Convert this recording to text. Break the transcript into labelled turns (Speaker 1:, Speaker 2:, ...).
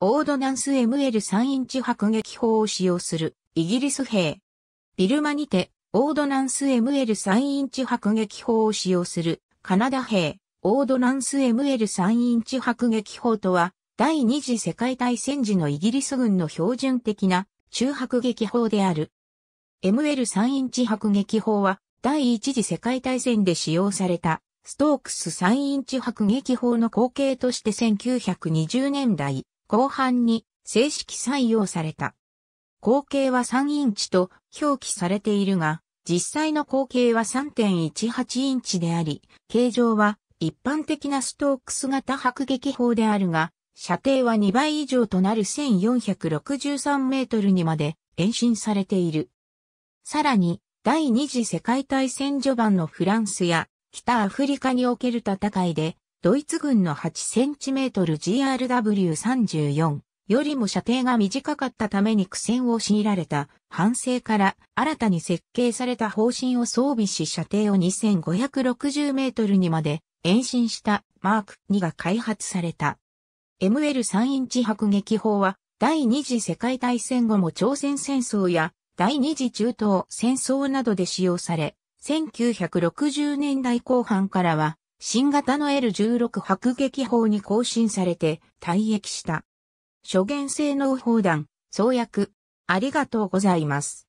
Speaker 1: オードナ
Speaker 2: ンス ML3 インチ迫撃砲を使用するイギリス兵。ビルマにて、オードナンス ML3 インチ迫撃砲を使用するカナダ兵。オードナンス ML3 インチ迫撃砲とは、第二次世界大戦時のイギリス軍の標準的な中迫撃砲である。ML3 インチ迫撃砲は、第一次世界大戦で使用されたストークス3インチ迫撃砲の後継として1920年代後半に正式採用された。口径は3インチと表記されているが、実際の口径は3.18インチであり、形状は一般的なストークス型迫撃砲であるが、射程は2倍以上となる1463メートルにまで延伸されている。さらに、第二次世界大戦序盤のフランスや北アフリカにおける戦いでドイツ軍の 8cm GRW34 よりも射程が短かったために苦戦を強いられた反省から新たに設計された方針を装備し射程を2560メートルにまで延伸したマーク2が開発された。ML3 インチ迫撃砲は第二次世界大戦後も朝鮮戦争や第二次中東戦争などで使用され、1960年代後半からは新型の L16 迫撃砲に更新されて退役した。諸元性能砲弾、創薬。ありがとうございます。